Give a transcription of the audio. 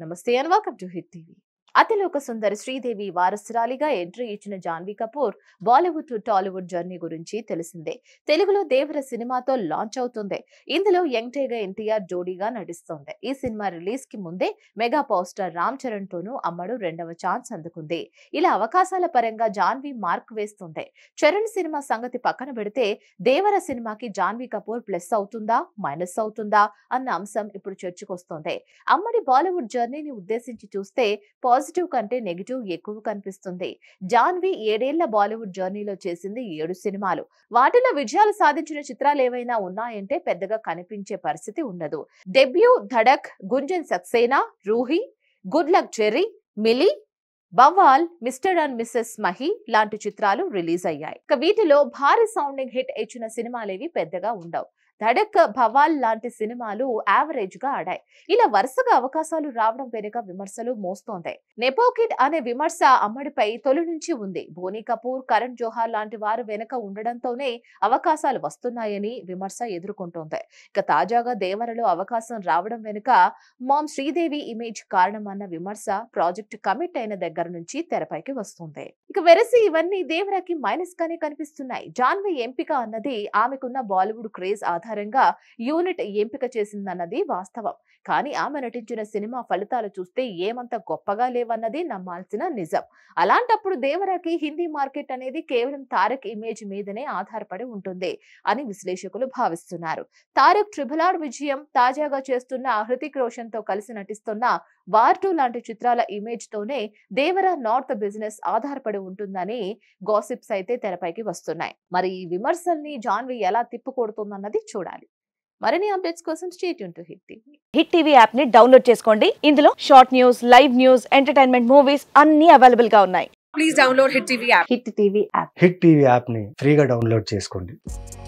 Namaste and welcome to Hit TV. అతిలోక సుందరి శ్రీదేవి వారసురాలిగా ఎంట్రీ ఇచ్చిన Janhvi Kapoor Bollywood to Tollywood journey గురించి తెలిసిందే తెలుగులో దేవర సినిమాతో లాంచ్ అవుతుంది ఇందులో యంగ్ టైగర్ ఎన్టీఆర్ జోడీగా నటిస్తోంది ఈ సినిమా రిలీజ్ కి ముందే mega power star Ram Charan తోనూ అమ్మడు రెండవ ఛాన్స్ అందుకుంది ఇలా అవకాశాల పరంగా జాన్వీ మార్క్ వేస్తుంది చరణ్ సినిమా సంగతి పక్కన పెడితే దేవర సినిమాకి జాన్వీ కపూర్ ప్లస్ అవుతుందా మైనస్ అవుతుందా అన్న అంశం ఇప్పుడు వస్తుంది అమ్మడి బాలీవుడ్ జర్నీని ఉద్దేశించి చూస్తే పాజిటివ్ పాజిటివ్ కంటే నెగిటివ్ ఎక్కువ కనిపిస్తుంది జాన్వి ఏడేళ్ల బాలీవుడ్ జర్నీలో చేసింది ఏడు సినిమాలు వాటిలో విజయాలు సాధించిన చిత్రాలు ఏవైనా ఉన్నాయంటే పెద్దగా కనిపించే పరిస్థితి ఉండదు debut Dhadak Gunjan Saxena Roohi good luck Jerry Mili Bawaal Mr and Mrs Mahi లాంటి చిత్రాలు రిలీజ్ అయ్యాయి ఇక వీటిలో భారీ సౌండింగ్ హిట్ ఇచ్చిన సినిమాలేవి పెద్దగా ఉండవు ధడక్ భవాల్ లాంటి సినిమాలు యావరేజ్ గా ఆడాయి ఇలా వరుసగా అవకాశాలు రావడం వెనుక విమర్శలు మోస్తోంది నెపోకిడ్ అనే విమర్శ అమ్మడిపై తొలి నుంచి ఉంది బోనీ కపూర్ కరణ్ జోహార్ లాంటి వారు వెనుక ఉండడంతోనే అవకాశాలు వస్తున్నాయని విమర్శ ఎదుర్కొంటోంది ఇక తాజాగా దేవరలో అవకాశం రావడం వెనుక మామ్ శ్రీదేవి ఇమేజ్ కారణమన్న విమర్శ ప్రాజెక్ట్ కమిట్ అయిన దగ్గర నుంచి తెరపైకి వస్తుంది ఇక వెరసి ఇవన్నీ దేవరకి మైనస్ గానే కనిపిస్తున్నాయి జాన్వి ఎంపిక అన్నది ఆమెకున్న బాలీవుడ్ క్రేజ్ ఆధారం ఆధారంగా యూనిట్ ఎంపిక చేసిందన్నది వాస్తవం కానీ ఆమె నటించిన సినిమా ఫలితాలు చూస్తే ఏమంత గొప్పగా లేవన్నది నమ్మాల్సిన నిజం అలాంటప్పుడు దేవరాకి హిందీ మార్కెట్ అనేది కేవలం తారక్ ఇమేజ్ మీదనే ఆధారపడి ఉంటుంది అని విశ్లేషకులు భావిస్తున్నారు తారక్ ట్రిబులార్ విజయం తాజాగా చేస్తున్న హృతిక్ రోషన్ తో కలిసి నటిస్తున్న వార్ టూ లాంటి చిత్రాల ఇమేజ్ తోనే దేవర నార్త్ బిజినెస్ ఆధారపడి ఉంటుందని గాసిప్స్ అయితే తెరపైకి వస్తున్నాయి మరి ఈ విమర్శల్ని జాన్వి ఎలా తిప్పుకొడుతుందన్నది చూడాలి మరిన్ని అప్డేట్స్ కోసం stay tuned to Hit TV Hit TV app ని డౌన్లోడ్ చేసుకోండి ఇందులో short news live news entertainment movies అన్ని అవైలబుల్ గా ఉన్నాయి please download Hit TV app Hit TV app Hit TV app ని ఫ్రీగా డౌన్లోడ్ చేసుకోండి